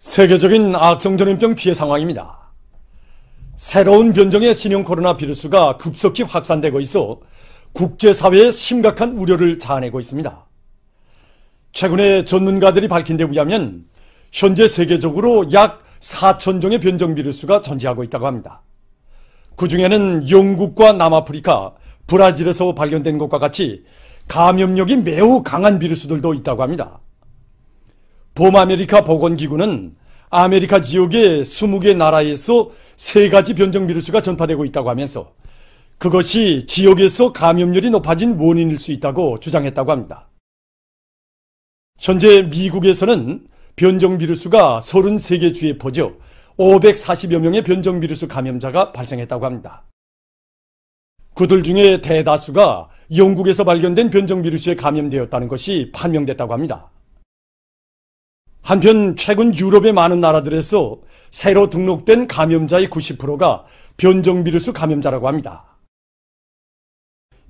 세계적인 악성 전염병 피해 상황입니다. 새로운 변종의 신형 코로나 비루스가 급속히 확산되고 있어 국제사회에 심각한 우려를 자아내고 있습니다. 최근에 전문가들이 밝힌 데 의하면 현재 세계적으로 약 4천 종의 변종 비루스가 존재하고 있다고 합니다. 그 중에는 영국과 남아프리카, 브라질에서 발견된 것과 같이 감염력이 매우 강한 비루스들도 있다고 합니다. 범아메리카 보건기구는 아메리카 지역의 20개 나라에서 3가지 변종 비루스가 전파되고 있다고 하면서 그것이 지역에서 감염률이 높아진 원인일 수 있다고 주장했다고 합니다. 현재 미국에서는 변종 비루스가 33개 주에 퍼져 540여 명의 변종 비루스 감염자가 발생했다고 합니다. 그들 중에 대다수가 영국에서 발견된 변종 비루스에 감염되었다는 것이 판명됐다고 합니다. 한편 최근 유럽의 많은 나라들에서 새로 등록된 감염자의 90%가 변종비루스 감염자라고 합니다.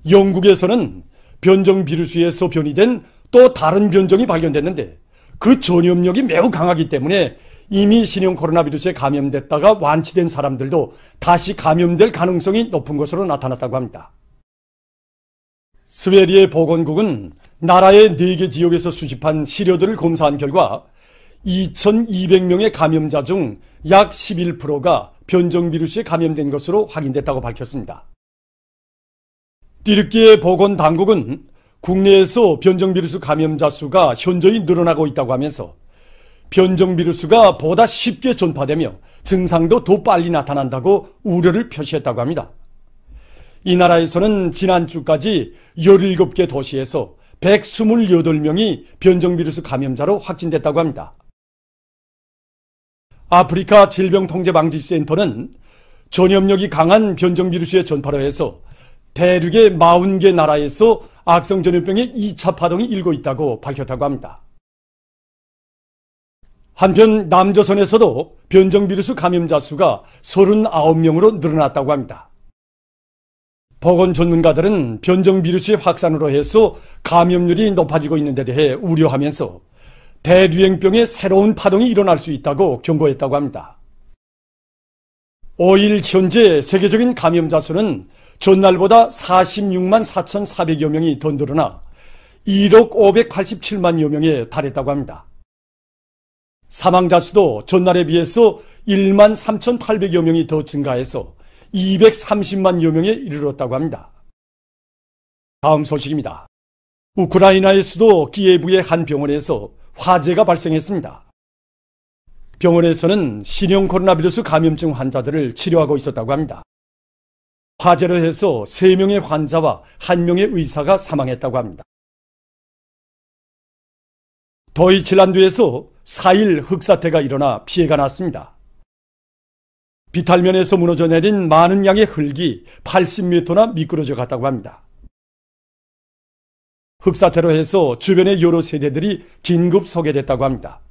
영국에서는 변종비루스에서 변이된 또 다른 변종이 발견됐는데 그 전염력이 매우 강하기 때문에 이미 신형 코로나비루스에 감염됐다가 완치된 사람들도 다시 감염될 가능성이 높은 것으로 나타났다고 합니다. 스웨리의 보건국은 나라의 4개 지역에서 수집한 시료들을 검사한 결과 2,200명의 감염자 중 약 11%가 변종 비루스에 감염된 것으로 확인됐다고 밝혔습니다. 띠르키의 보건당국은 국내에서 변종 비루스 감염자 수가 현저히 늘어나고 있다고 하면서 변종 비루스가 보다 쉽게 전파되며 증상도 더 빨리 나타난다고 우려를 표시했다고 합니다. 이 나라에서는 지난주까지 17개 도시에서 128명이 변종비루스 감염자로 확진됐다고 합니다. 아프리카 질병통제방지센터는 전염력이 강한 변종 비루스의 전파로 해서 대륙의 40개 나라에서 악성 전염병의 2차 파동이 일고 있다고 밝혔다고 합니다. 한편 남조선에서도 변종 비루스 감염자 수가 39명으로 늘어났다고 합니다. 보건 전문가들은 변종 비루스의 확산으로 해서 감염률이 높아지고 있는 데 대해 우려하면서 대류행병의 새로운 파동이 일어날 수 있다고 경고했다고 합니다. 5일 현재 세계적인 감염자 수는 전날보다 46만 4,400여 명이 더 늘어나 1억 587만여 명에 달했다고 합니다. 사망자 수도 전날에 비해서 1만 3,800여 명이 더 증가해서 230만여 명에 이르렀다고 합니다. 다음 소식입니다. 우크라이나의 수도 기예부의 한 병원에서 화재가 발생했습니다. 병원에서는 신형 코로나바이러스 감염증 환자들을 치료하고 있었다고 합니다. 화재로 해서 3명의 환자와 1명의 의사가 사망했다고 합니다. 더이칠란드에서 4일 흑사태가 일어나 피해가 났습니다. 비탈면에서 무너져 내린 많은 양의 흙이 80m나 미끄러져 갔다고 합니다. 흑사태로 해서 주변의 여러 세대들이 긴급 소개됐다고 합니다.